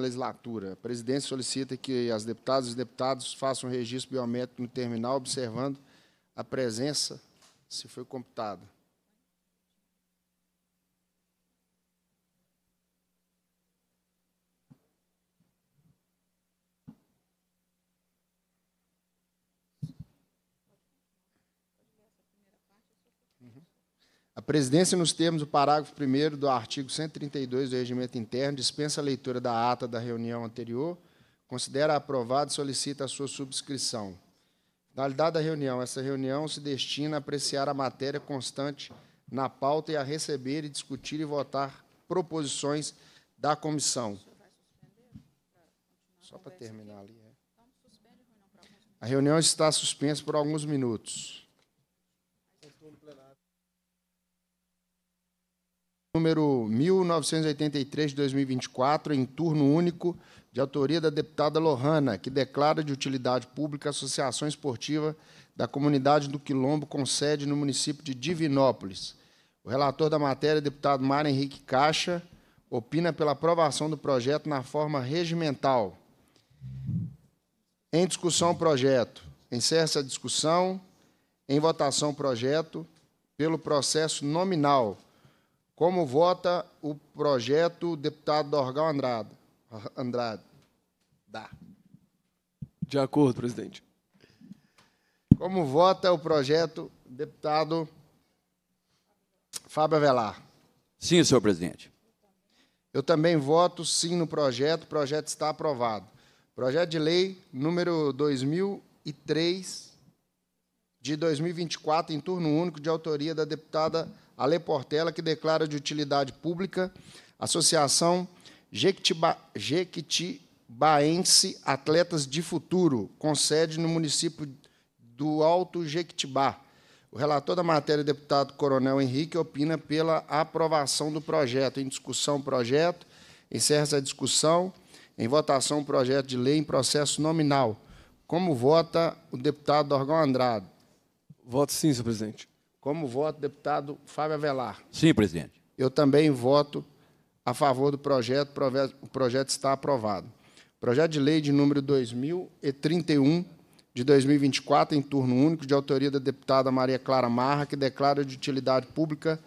legislatura. A presidência solicita que as deputadas e os deputados façam um registro biométrico no terminal, observando a presença, se foi computada. Uhum. A presidência, nos termos do parágrafo 1 do artigo 132 do Regimento Interno, dispensa a leitura da ata da reunião anterior, considera aprovada e solicita a sua subscrição. Finalidade da reunião: essa reunião se destina a apreciar a matéria constante na pauta e a receber e discutir e votar proposições da comissão. Só para terminar ali. É. A reunião está suspensa por alguns minutos. número 1983 de 2024, em turno único, de autoria da deputada Lohana, que declara de utilidade pública a Associação Esportiva da Comunidade do Quilombo, com sede no município de Divinópolis. O relator da matéria, deputado Mário Henrique Caixa, opina pela aprovação do projeto na forma regimental. Em discussão o projeto. Encerra-se a discussão. Em votação o projeto pelo processo nominal. Como vota o projeto deputado Dorgal Andrade? Andrade. Dá. De acordo, presidente. Como vota o projeto deputado Fábio Avelar? Sim, senhor presidente. Eu também voto sim no projeto. O projeto está aprovado. Projeto de lei número 2003 de 2024 em turno único de autoria da deputada Lei Portela, que declara de utilidade pública Associação Jequitiba, Jequitibaense Atletas de Futuro, com sede no município do Alto Jequitibá. O relator da matéria, deputado Coronel Henrique, opina pela aprovação do projeto. Em discussão, projeto. Encerra-se a discussão. Em votação, projeto de lei em processo nominal. Como vota o deputado Dorgão Andrade? Voto sim, senhor presidente. Como voto, deputado Fábio Avelar. Sim, presidente. Eu também voto a favor do projeto. O projeto está aprovado. Projeto de lei de número 2031 de 2024, em turno único, de autoria da deputada Maria Clara Marra, que declara de utilidade pública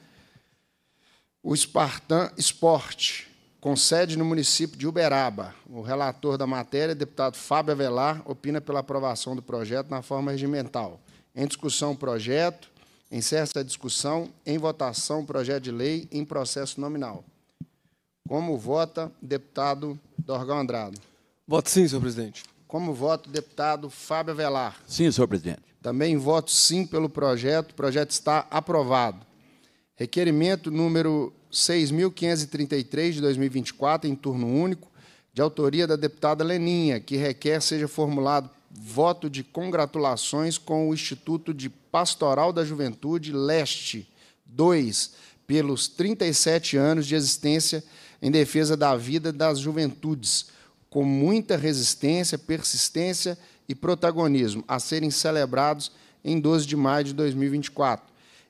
o Spartan Esporte, com sede no município de Uberaba. O relator da matéria, deputado Fábio Avelar, opina pela aprovação do projeto na forma regimental. Em discussão, o projeto. Encerra-se a discussão. Em votação, projeto de lei em processo nominal. Como vota deputado Dorgão andrado? Voto sim, senhor presidente. Como voto deputado Fábio Velar? Sim, senhor presidente. Também voto sim pelo projeto. O projeto está aprovado. Requerimento número 6.533 de 2024, em turno único, de autoria da deputada Leninha, que requer seja formulado voto de congratulações com o Instituto de Pastoral da Juventude Leste 2, pelos 37 anos de existência em defesa da vida das juventudes, com muita resistência, persistência e protagonismo, a serem celebrados em 12 de maio de 2024.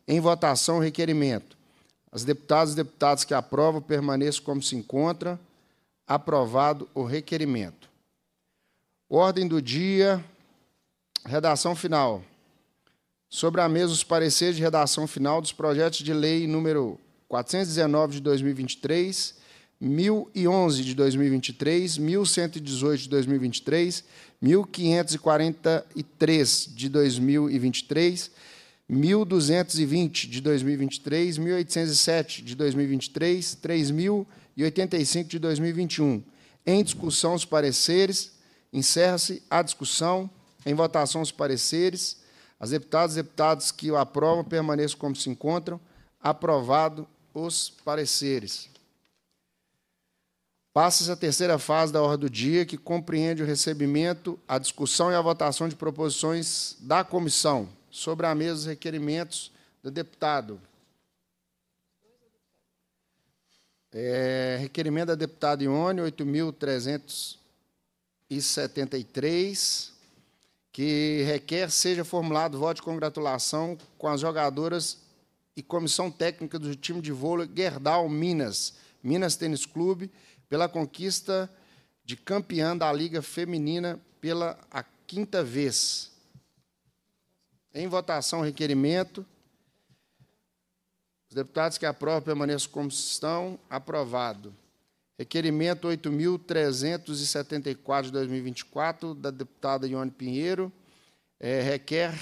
Em votação, requerimento. As deputadas e deputados que aprovam permaneçam como se encontra. Aprovado o requerimento. Ordem do dia, redação final. Sobre a mesa, os pareceres de redação final dos projetos de lei número 419 de 2023, 1011 de 2023, 1118 de 2023, 1543 de 2023, 1220 de 2023, 1807 de 2023, 3085 de 2021. Em discussão os pareceres Encerra-se a discussão. Em votação os pareceres. As deputadas e deputados que o aprovam permaneçam como se encontram. Aprovado os pareceres. Passa-se a terceira fase da ordem do dia, que compreende o recebimento, a discussão e a votação de proposições da comissão sobre a mesa os requerimentos do deputado. É, requerimento da deputada Ione, 8.300 e 73, que requer seja formulado voto de congratulação com as jogadoras e comissão técnica do time de vôlei Gerdau Minas, Minas Tênis Clube, pela conquista de campeã da Liga Feminina pela a quinta vez. Em votação, requerimento. Os deputados que aprovam permaneçam como estão. Aprovado. Requerimento 8.374 de 2024, da deputada Ione Pinheiro, é, requer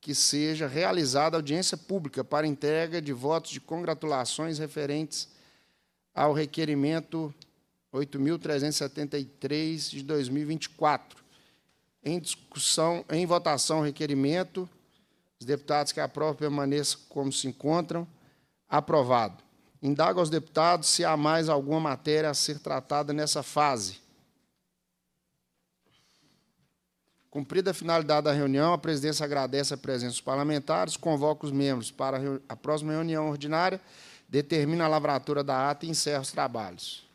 que seja realizada audiência pública para entrega de votos de congratulações referentes ao requerimento 8.373 de 2024. Em discussão, em votação, requerimento. Os deputados que aprovam permaneçam como se encontram. Aprovado. Indago aos deputados se há mais alguma matéria a ser tratada nessa fase. Cumprida a finalidade da reunião, a presidência agradece a presença dos parlamentares, convoca os membros para a próxima reunião ordinária, determina a lavratura da ata e encerra os trabalhos.